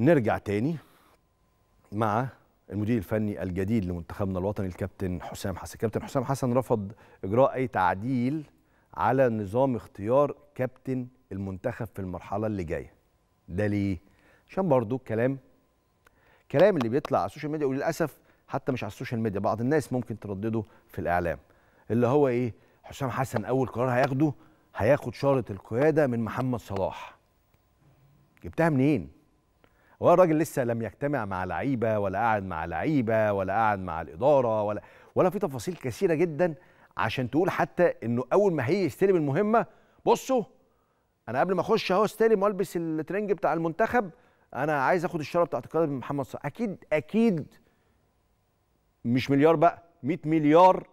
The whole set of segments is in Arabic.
نرجع تاني مع المدير الفني الجديد لمنتخبنا الوطني الكابتن حسام حسن كابتن حسام حسن رفض اجراء اي تعديل على نظام اختيار كابتن المنتخب في المرحله اللي جايه ده ليه عشان برضو كلام كلام اللي بيطلع على السوشيال ميديا وللاسف حتى مش على السوشيال ميديا بعض الناس ممكن تردده في الاعلام اللي هو ايه حسام حسن اول قرار هياخده هياخد شاره القياده من محمد صلاح جبتها منين والراجل لسه لم يجتمع مع لعيبه ولا قاعد مع لعيبه ولا قاعد مع الاداره ولا ولا في تفاصيل كثيره جدا عشان تقول حتى انه اول ما هي يستلم المهمه بصوا انا قبل ما اخش اهو استلم والبس الترنج بتاع المنتخب انا عايز اخد الشاره بتاعت القادم محمد صلاح اكيد اكيد مش مليار بقى 100 مليار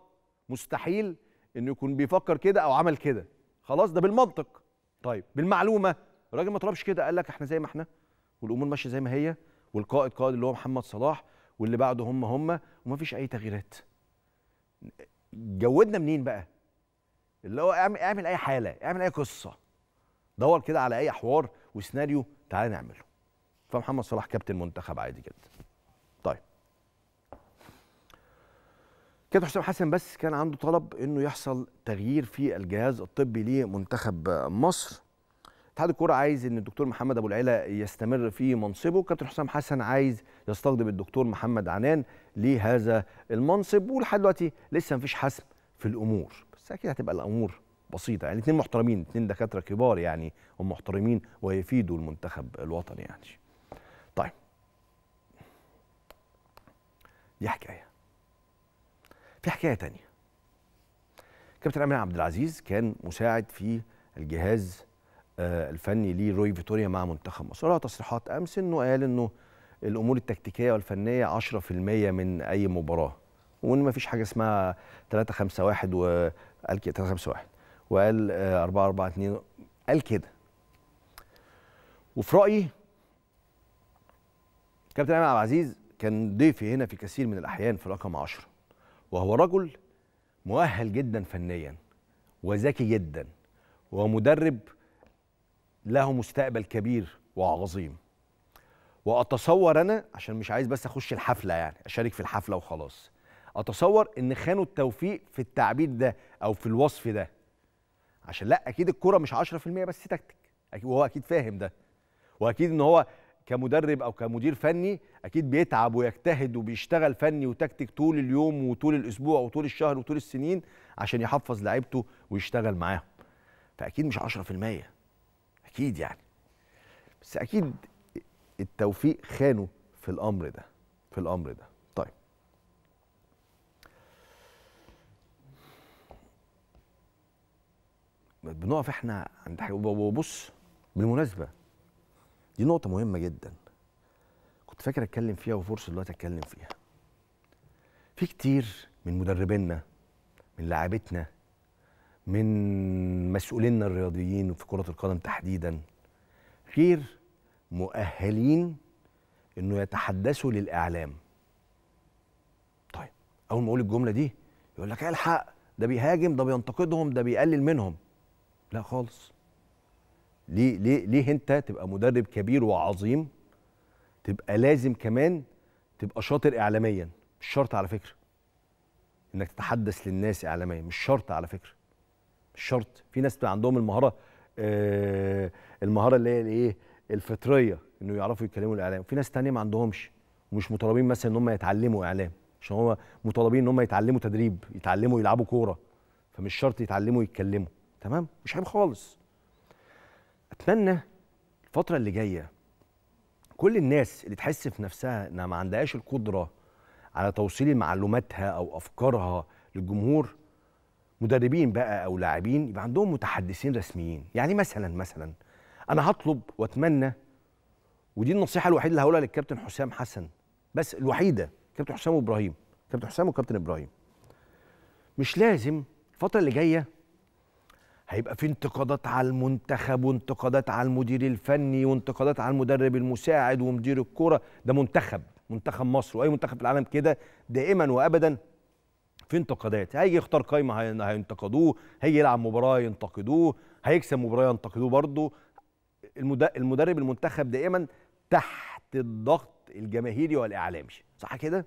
مستحيل انه يكون بيفكر كده او عمل كده خلاص ده بالمنطق طيب بالمعلومه الراجل ما طلبش كده قال لك احنا زي ما احنا والامور ماشيه زي ما هي والقائد قائد اللي هو محمد صلاح واللي بعده هم هم ومفيش اي تغييرات جودنا منين بقى اللي هو اعمل, اعمل اي حاله اعمل اي قصه دور كده على اي حوار وسيناريو تعالى نعمله فمحمد صلاح كابتن منتخب عادي جدا طيب كابتن حسام حسن بس كان عنده طلب انه يحصل تغيير في الجهاز الطبي لمنتخب مصر اتحاد الكوره عايز ان الدكتور محمد ابو العيله يستمر في منصبه كابتن حسام حسن عايز يستقطب الدكتور محمد عنان لهذا المنصب ولحد دلوقتي لسه مفيش حسم في الامور بس اكيد هتبقى الامور بسيطه يعني اثنين محترمين اثنين دكاتره كبار يعني هم محترمين ويفيدوا المنتخب الوطني يعني طيب دي حكايه في حكايه تانية كابتن امين عبد العزيز كان مساعد في الجهاز آه، الفني لروي فيتوريا مع منتخب مصر له تصريحات امس انه قال انه الامور التكتيكيه والفنيه 10% من اي مباراه وان ما فيش حاجه اسمها 3 5 1 وقال كده 3 5 1 وقال 4 4 2 قال كده وفي رايي كابتن ايمن عبد العزيز كان ضيفي هنا في كثير من الاحيان في رقم 10 وهو رجل مؤهل جدا فنيا وذكي جدا ومدرب له مستقبل كبير وعظيم واتصور انا عشان مش عايز بس اخش الحفله يعني اشارك في الحفله وخلاص اتصور ان خانوا التوفيق في التعبير ده او في الوصف ده عشان لا اكيد الكره مش 10% بس تكتيك وهو اكيد فاهم ده واكيد ان هو كمدرب او كمدير فني اكيد بيتعب ويجتهد وبيشتغل فني وتكتيك طول اليوم وطول الاسبوع وطول الشهر وطول السنين عشان يحفظ لعيبته ويشتغل معاهم فاكيد مش 10% اكيد يعني بس اكيد التوفيق خانه في الامر ده في الامر ده طيب بنقف احنا عند حاجه وبص بالمناسبه دي نقطه مهمه جدا كنت فاكر اتكلم فيها وفرصه دلوقتي اتكلم فيها في كتير من مدربينا من لاعبتنا من مسؤولينا الرياضيين في كرة القدم تحديدا غير مؤهلين انه يتحدثوا للاعلام طيب اول ما اقول الجمله دي يقول لك الحق ده بيهاجم ده بينتقدهم ده بيقلل منهم لا خالص ليه ليه ليه انت تبقى مدرب كبير وعظيم تبقى لازم كمان تبقى شاطر اعلاميا مش شرط على فكره انك تتحدث للناس اعلاميا مش شرط على فكره شرط في ناس عندهم المهاره آه المهاره اللي هي الايه الفطريه انه يعرفوا يتكلموا الاعلام في ناس تانية ما عندهمش ومش مطالبين مثلا ان هم يتعلموا اعلام عشان هم مطالبين ان هم يتعلموا تدريب يتعلموا يلعبوا كوره فمش شرط يتعلموا يتكلموا تمام مش عيب خالص اتمنى الفتره اللي جايه كل الناس اللي تحس في نفسها انها ما عندهاش القدره على توصيل معلوماتها او افكارها للجمهور مدربين بقى او لاعبين يبقى عندهم متحدثين رسميين يعني مثلا مثلا انا هطلب واتمنى ودي النصيحه الوحيده اللي هقولها للكابتن حسام حسن بس الوحيده كابتن حسام وابراهيم كابتن حسام وكابتن ابراهيم مش لازم الفتره اللي جايه هيبقى في انتقادات على المنتخب وانتقادات على المدير الفني وانتقادات على المدرب المساعد ومدير الكوره ده منتخب منتخب مصر واي منتخب في العالم كده دائما وابدا في انتقادات هيجي يختار قايمه هينتقدوه هيجي يلعب مباراه ينتقدوه هيكسب مباراه ينتقدوه برضه المدرب المنتخب دائما تحت الضغط الجماهيري والاعلامي صح كده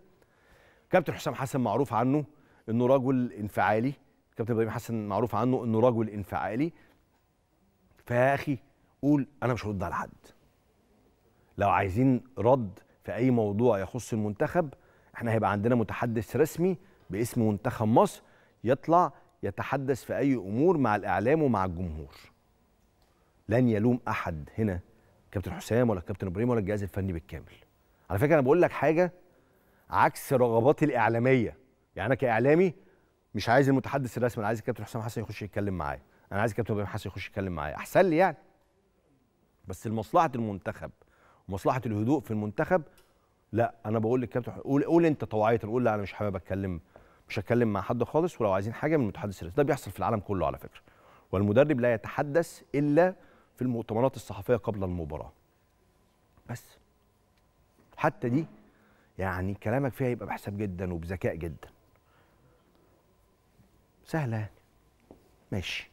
كابتن حسام حسن معروف عنه انه رجل انفعالي كابتن ابراهيم حسن معروف عنه انه رجل انفعالي فيا اخي قول انا مش هرد على حد لو عايزين رد في اي موضوع يخص المنتخب احنا هيبقى عندنا متحدث رسمي باسم منتخب مصر يطلع يتحدث في أي أمور مع الإعلام ومع الجمهور لن يلوم أحد هنا كابتن حسام ولا كابتن إبراهيم ولا الجهاز الفني بالكامل على فكرة أنا بقول لك حاجة عكس رغباتي الإعلامية يعني أنا كإعلامي مش عايز المتحدث الرسمي أنا عايز الكابتن حسام حسن يخش يتكلم معايا أنا عايز الكابتن إبراهيم حسن يخش يتكلم معايا أحسن لي يعني بس لمصلحة المنتخب ومصلحة الهدوء في المنتخب لا أنا بقول للكابتن قول قول أنت طوعية قول لا أنا مش حابب أتكلم مش هتكلم مع حد خالص ولو عايزين حاجه من المتحدث الرسمي ده بيحصل في العالم كله على فكره والمدرب لا يتحدث الا في المؤتمرات الصحفيه قبل المباراه بس حتى دي يعني كلامك فيها يبقى بحساب جدا وبذكاء جدا سهله يعني. ماشي